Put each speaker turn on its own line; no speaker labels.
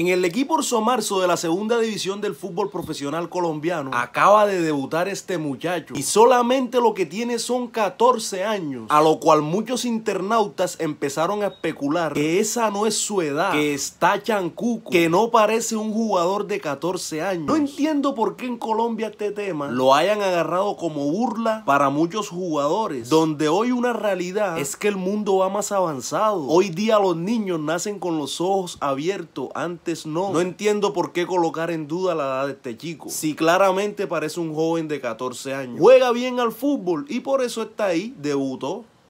En el equipo Marzo de la segunda división del fútbol profesional colombiano acaba de debutar este muchacho y solamente lo que tiene son 14 años, a lo cual muchos internautas empezaron a especular que esa no es su edad, que está chancuco, que no parece un jugador de 14 años. No entiendo por qué en Colombia este tema lo hayan agarrado como burla para muchos jugadores, donde hoy una realidad es que el mundo va más avanzado. Hoy día los niños nacen con los ojos abiertos antes no. No entiendo por qué colocar en duda la edad de este chico. Si claramente parece un joven de 14 años. Juega bien al fútbol y por eso está ahí, debutó.